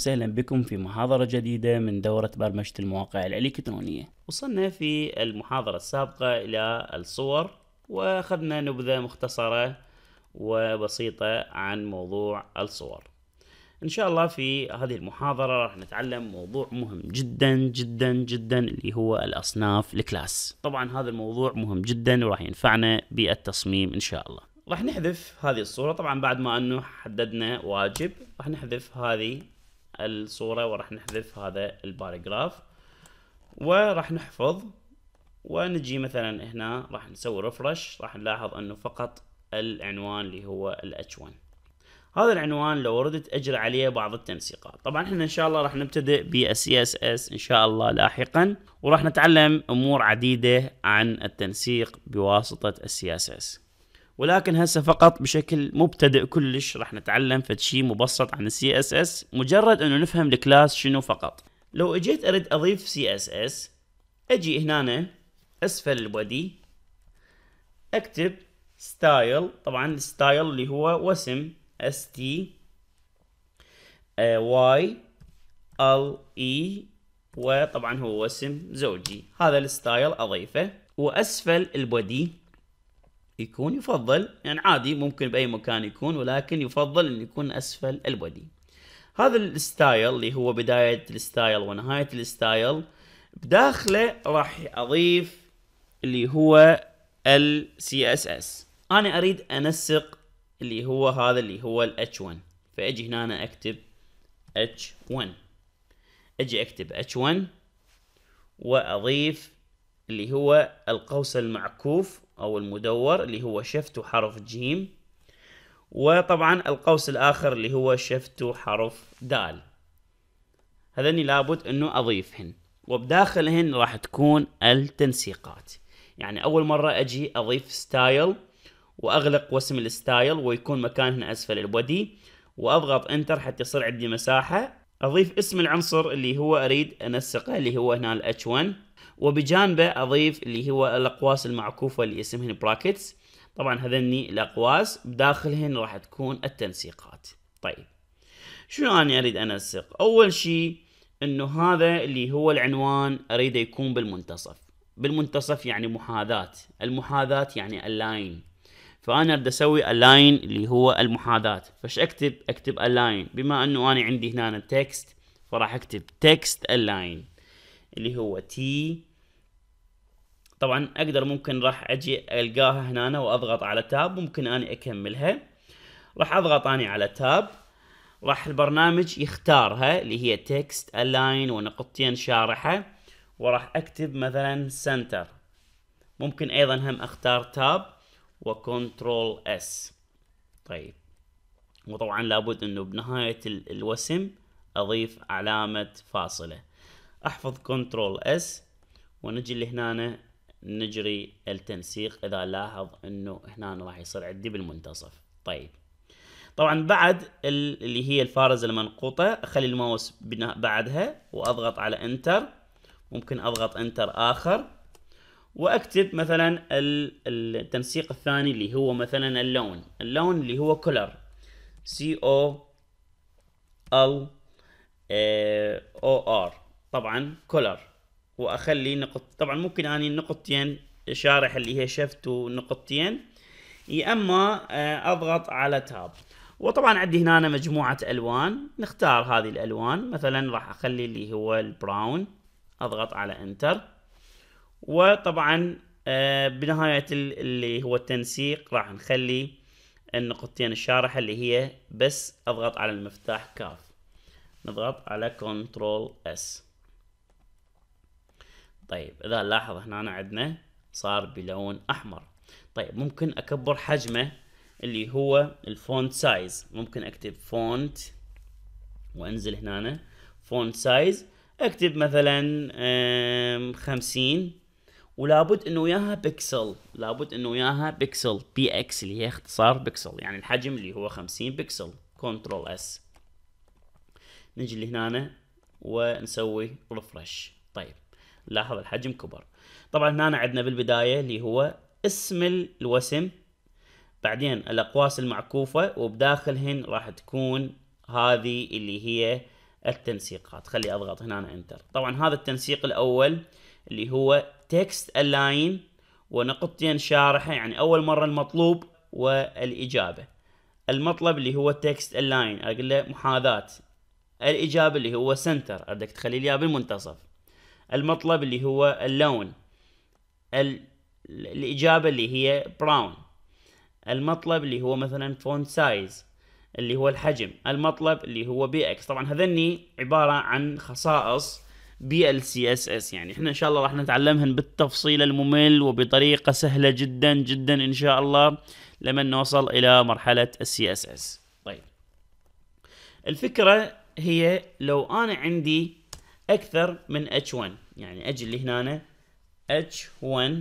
وسهلا بكم في محاضرة جديدة من دورة برمجة المواقع الإلكترونية وصلنا في المحاضرة السابقة إلى الصور وأخذنا نبذة مختصرة وبسيطة عن موضوع الصور إن شاء الله في هذه المحاضرة راح نتعلم موضوع مهم جدا جدا جدا اللي هو الأصناف الكلاس طبعا هذا الموضوع مهم جدا وراح ينفعنا بالتصميم إن شاء الله راح نحذف هذه الصورة طبعا بعد ما انه حددنا واجب راح نحذف هذه الصورة وراح نحذف هذا الباراجراف وراح نحفظ ونجي مثلا هنا راح نسوي ريفرش راح نلاحظ انه فقط العنوان اللي هو ال H1 هذا العنوان لو ردت اجري عليه بعض التنسيقات طبعا احنا ان شاء الله راح نبتدئ بالسي اس اس ان شاء الله لاحقا وراح نتعلم امور عديده عن التنسيق بواسطه السي اس اس ولكن هسه فقط بشكل مبتدئ كلش راح نتعلم شيء مبسط عن السي اس اس مجرد انه نفهم الكلاس شنو فقط لو اجيت اريد اضيف سي اس اس اجي هنا اسفل البودي اكتب ستايل طبعا الستايل اللي هو وسم اس آه، تي e، واي ال اي وطبعا هو وسم زوجي هذا الستايل اضيفه واسفل البودي يكون يفضل يعني عادي ممكن باي مكان يكون ولكن يفضل انه يكون اسفل البودي هذا الستايل اللي هو بداية الستايل ونهاية الستايل بداخله راح اضيف اللي هو ال CSS انا اريد انسق اللي هو هذا اللي هو ال H1 فاجي هنا أنا اكتب H1 اجي اكتب H1 واضيف اللي هو القوس المعكوف أو المدور اللي هو شفت حرف جيم وطبعا القوس الآخر اللي هو شفت حرف دال هذني لابد أنه أضيفهن وبداخلهن راح تكون التنسيقات يعني أول مرة أجي أضيف ستايل وأغلق وسم الستايل ويكون مكانهن أسفل البودي وأضغط انتر حتى يصير عندي مساحة اضيف اسم العنصر اللي هو اريد انسقه اللي هو هنا ال H1 وبجانبه اضيف اللي هو الاقواس المعكوفه اللي اسمهن براكتس طبعا هذني الاقواس بداخلهن راح تكون التنسيقات طيب شنو انا اريد انسق اول شيء انه هذا اللي هو العنوان اريده يكون بالمنتصف بالمنتصف يعني محاذاة المحاذاة يعني اللاين فانا بدي اسوي الاين اللي هو المحاذاة فش اكتب اكتب الاين بما انه انا عندي هنا تكست فراح اكتب تكست الاين اللي هو تي طبعا اقدر ممكن راح اجي القاها هنا واضغط على تاب ممكن اني اكملها راح اضغط اني على تاب راح البرنامج يختارها اللي هي تكست الاين ونقطتين شارحه وراح اكتب مثلا سنتر ممكن ايضا هم اختار تاب وكنترول اس طيب وطبعا لابد انه بنهاية الوسم اضيف علامة فاصلة احفظ كنترول اس ونجي لهنا نجري التنسيق اذا لاحظ انه هنا راح يصير عندي بالمنتصف طيب طبعا بعد اللي هي الفارزة المنقوطة اخلي الماوس بعدها واضغط على انتر ممكن اضغط انتر اخر واكتب مثلا التنسيق الثاني اللي هو مثلا اللون اللون اللي هو كولر سي او ال o r طبعا كولر واخلي نقط طبعا ممكن اني نقطتين شارح اللي هي شفت ونقطتين يا اما آه، اضغط على تاب وطبعا عندي هنا مجموعة الوان نختار هذه الالوان مثلا راح اخلي اللي هو البراون اضغط على انتر وطبعا آه، بنهاية اللي هو التنسيق راح نخلي النقطتين الشارحة اللي هي بس اضغط على المفتاح كاف نضغط على كنترول اس طيب اذا نلاحظ هنا عندنا صار بلون احمر طيب ممكن اكبر حجمه اللي هو الفونت سايز ممكن اكتب فونت وانزل هنا فونت سايز اكتب مثلا خمسين ولابد انه وياها بكسل لابد انه وياها بكسل بي اكس اللي هي اختصار بكسل يعني الحجم اللي هو 50 بكسل كنترول اس نجي لهنا ونسوي ريفرش طيب لاحظ الحجم كبر طبعا هنا عندنا بالبدايه اللي هو اسم الوسم بعدين الاقواس المعكوفه وبداخلهن راح تكون هذه اللي هي التنسيقات خلي اضغط هنا انتر طبعا هذا التنسيق الاول اللي هو تكست الاين ونقطتين شارحة يعني أول مرة المطلوب والإجابة المطلب اللي هو تكست اللاين أقول له محاذاة الإجابة اللي هو سنتر أردك تخلي لي بالمنتصف المطلب اللي هو اللون ال... الإجابة اللي هي براون المطلب اللي هو مثلا فونت سايز اللي هو الحجم المطلب اللي هو بي اكس طبعا هذني عبارة عن خصائص بي ال سي اس اس يعني احنا ان شاء الله راح نتعلمهن بالتفصيل الممل وبطريقه سهله جدا جدا ان شاء الله لما نوصل الى مرحله السي اس اس طيب الفكره هي لو انا عندي اكثر من H1 يعني اجي اللي هنا H1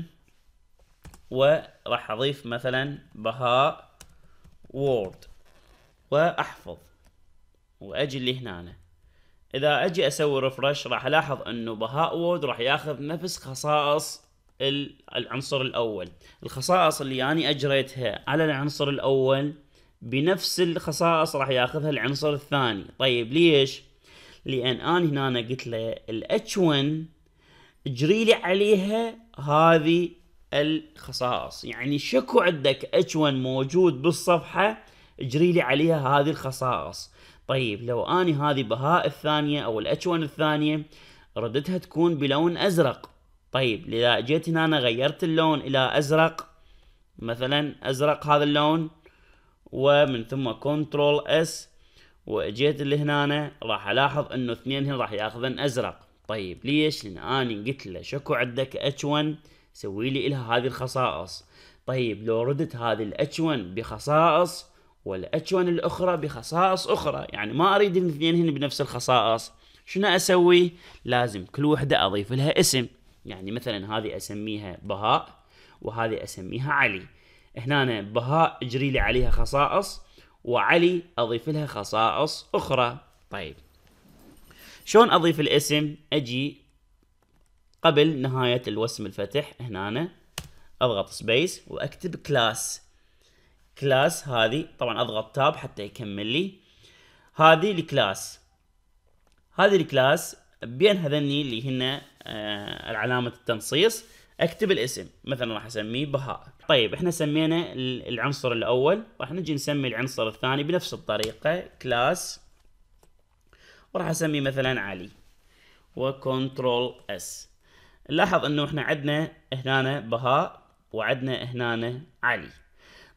وراح اضيف مثلا بهاء وورد واحفظ واجي اللي هنا اذا اجي اسوي ريفرش راح الاحظ انه بهاء وود راح ياخذ نفس خصائص العنصر الاول الخصائص اللي انا يعني اجريتها على العنصر الاول بنفس الخصائص راح ياخذها العنصر الثاني طيب ليش لان انا هنا قلت له الاتش 1 اجري لي عليها هذه الخصائص يعني شكو عندك اتش 1 موجود بالصفحه اجري لي عليها هذه الخصائص طيب لو اني هذه بهاء الثانيه او الاتش 1 الثانيه ردتها تكون بلون ازرق طيب اذا جيت هنا أنا غيرت اللون الى ازرق مثلا ازرق هذا اللون ومن ثم كنترول اس واجيت لهنا راح الاحظ انه اثنين هنا راح ياخذن ازرق طيب ليش لان اني قلت له شكو عندك اتش 1 سوي لي لها هذه الخصائص طيب لو ردت هذه الاتش 1 بخصائص والاتشون الاخرى بخصائص اخرى يعني ما اريد الاثنين هنا بنفس الخصائص شنو اسوي لازم كل وحده اضيف لها اسم يعني مثلا هذه اسميها بهاء وهذه اسميها علي هنا بهاء اجري لي عليها خصائص وعلي اضيف لها خصائص اخرى طيب شلون اضيف الاسم اجي قبل نهاية الوسم الفتح هنا اضغط سبيس واكتب كلاس كلاس هذه طبعا اضغط تاب حتى يكمل لي هذه الكلاس هذه الكلاس بين هذني اللي هنا آه علامة التنصيص اكتب الاسم مثلا راح اسميه بهاء طيب احنا سمينا العنصر الاول راح نجي نسمي العنصر الثاني بنفس الطريقة كلاس وراح اسميه مثلا علي وكنترول اس نلاحظ انه احنا عندنا هنا بهاء وعندنا هنا علي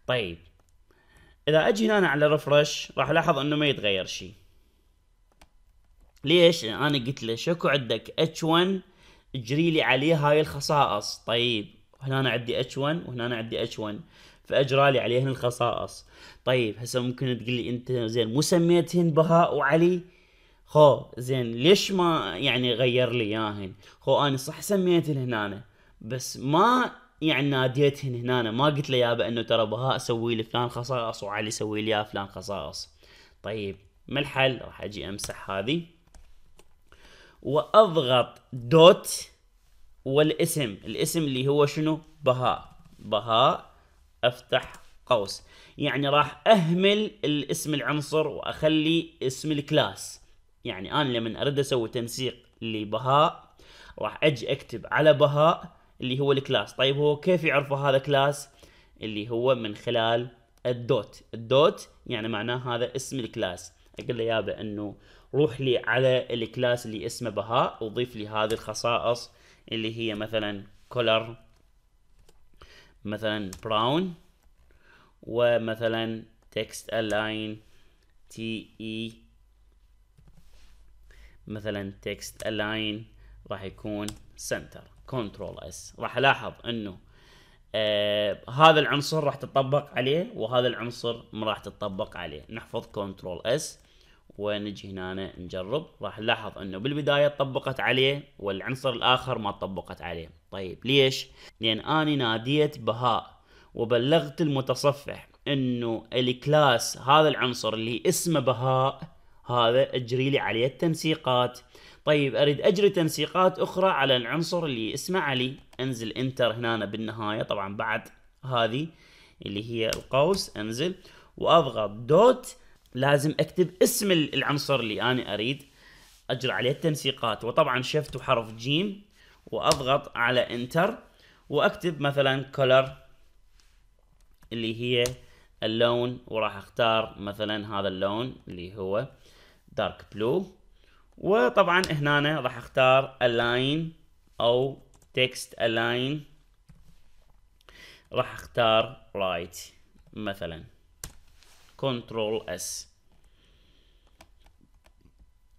طيب اذا اجي هنا على ريفرش راح الاحظ انه ما يتغير شيء ليش انا قلت له شكو عندك اتش 1 اجري لي عليه هاي الخصائص طيب هنا عندي اتش 1 وهنا عندي اتش 1 فاجرى لي عليهن الخصائص طيب هسه ممكن تقول لي انت زين مو سميتهن بهاء وعلي خو زين ليش ما يعني غير لي اياهن خو انا صح سميتهن هنا بس ما يعني ناديتهن هنا ما قلت له يابا انه ترى بهاء سوي لي فلان خصائص وعلي سوي لي فلان خصائص طيب ما الحل راح اجي امسح هذه واضغط دوت والاسم الاسم اللي هو شنو بهاء بهاء افتح قوس يعني راح اهمل الاسم العنصر واخلي اسم الكلاس يعني انا لما اريد اسوي تنسيق لبهاء راح اجي اكتب على بهاء اللي هو الكلاس طيب هو كيف يعرفوا هذا كلاس اللي هو من خلال الدوت الدوت يعني معناه هذا اسم الكلاس اقول له يابا انه روح لي على الكلاس اللي اسمه بهاء وضيف لي هذه الخصائص اللي هي مثلا كولر مثلا براون ومثلا تكست الاين تي اي مثلا تكست الاين راح يكون سنتر كنترول اس راح الاحظ انه آه هذا العنصر راح تطبق عليه وهذا العنصر ما راح تطبق عليه نحفظ كنترول اس ونجي هنا نجرب راح نلاحظ انه بالبدايه طبقت عليه والعنصر الاخر ما طبقت عليه طيب ليش لان اني ناديت بهاء وبلغت المتصفح انه الكلاس هذا العنصر اللي اسمه بهاء هذا اجري لي عليه التنسيقات طيب اريد اجري تنسيقات اخرى على العنصر اللي اسمه علي انزل انتر هنا بالنهايه طبعا بعد هذه اللي هي القوس انزل واضغط دوت لازم اكتب اسم العنصر اللي انا اريد اجري عليه التنسيقات وطبعا شفت وحرف جيم واضغط على انتر واكتب مثلا كولر اللي هي اللون وراح اختار مثلا هذا اللون اللي هو دارك بلو وطبعا هنا راح اختار الاين او تكست الاين راح اختار رايت right مثلا كنترول اس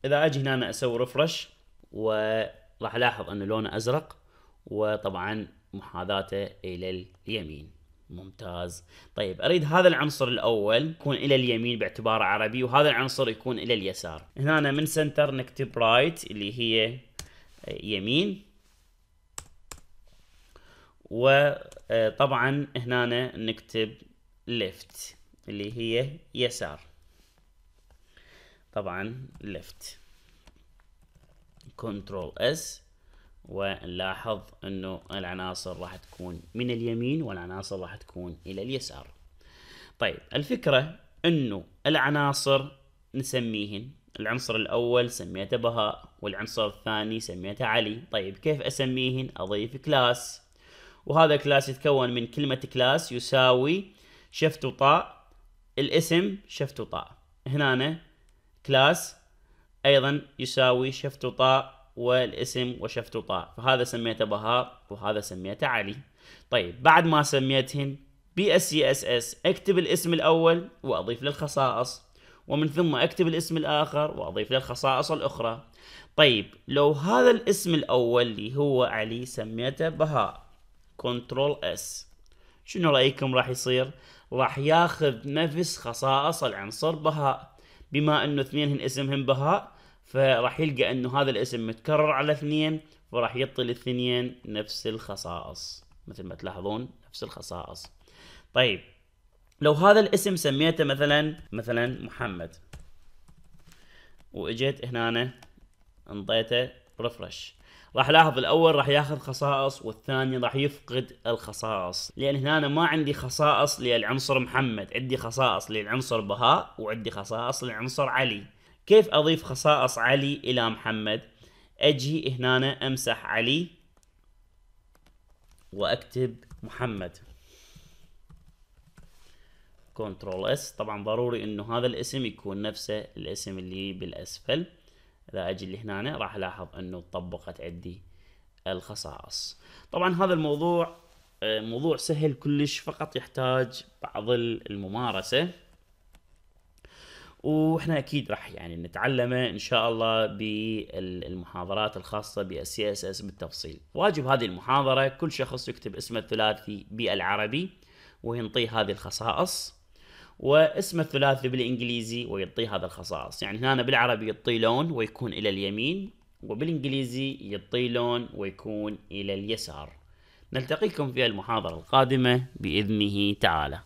اذا اجي هنا اسوي رفرش وراح الاحظ ان لونه ازرق وطبعا محاذاته الى اليمين ممتاز طيب اريد هذا العنصر الاول يكون الى اليمين باعتباره عربي وهذا العنصر يكون الى اليسار هنا من سنتر نكتب رايت اللي هي يمين وطبعا آه، هنا نكتب ليفت اللي هي يسار طبعا ليفت كنترول اس ونلاحظ انه العناصر راح تكون من اليمين والعناصر راح تكون الى اليسار طيب الفكرة انه العناصر نسميهن العنصر الاول سميته بهاء والعنصر الثاني سميته علي طيب كيف اسميهن اضيف كلاس وهذا كلاس يتكون من كلمة كلاس يساوي شفت طاء الاسم شفت طاء هنا كلاس ايضا يساوي شفت طاء والاسم وشفت طاع فهذا سميته بهاء وهذا سميته علي طيب بعد ما سميتهن بي اس سي اس اس اكتب الاسم الاول واضيف للخصائص ومن ثم اكتب الاسم الاخر واضيف للخصائص الاخرى طيب لو هذا الاسم الاول اللي هو علي سميته بهاء كنترول اس شنو رايكم راح يصير راح ياخذ نفس خصائص العنصر بهاء بما انه اثنينهن اسمهم بهاء فراح يلقى انه هذا الاسم متكرر على اثنين وراح يعطي الاثنين نفس الخصائص مثل ما تلاحظون نفس الخصائص طيب لو هذا الاسم سميته مثلا مثلا محمد واجيت هنا انطيته ريفرش راح لاحظ الاول راح ياخذ خصائص والثاني راح يفقد الخصائص لان هنا ما عندي خصائص للعنصر محمد عندي خصائص للعنصر بهاء وعندي خصائص للعنصر علي كيف اضيف خصائص علي الى محمد اجي هنا امسح علي واكتب محمد كنترول اس طبعا ضروري انه هذا الاسم يكون نفسه الاسم اللي بالاسفل اذا اجي لهنا راح الاحظ انه طبقت عندي الخصائص طبعا هذا الموضوع آه، موضوع سهل كلش فقط يحتاج بعض الممارسه واحنا اكيد راح يعني نتعلمه ان شاء الله بالمحاضرات الخاصه بالسي اس اس بالتفصيل. واجب هذه المحاضره كل شخص يكتب اسمه الثلاثي بالعربي وينطيه هذه الخصائص واسم الثلاثي بالانجليزي ويعطيه هذا الخصائص، يعني هنا بالعربي يعطيه لون ويكون الى اليمين وبالانجليزي يعطيه لون ويكون الى اليسار. نلتقيكم في المحاضره القادمه باذنه تعالى.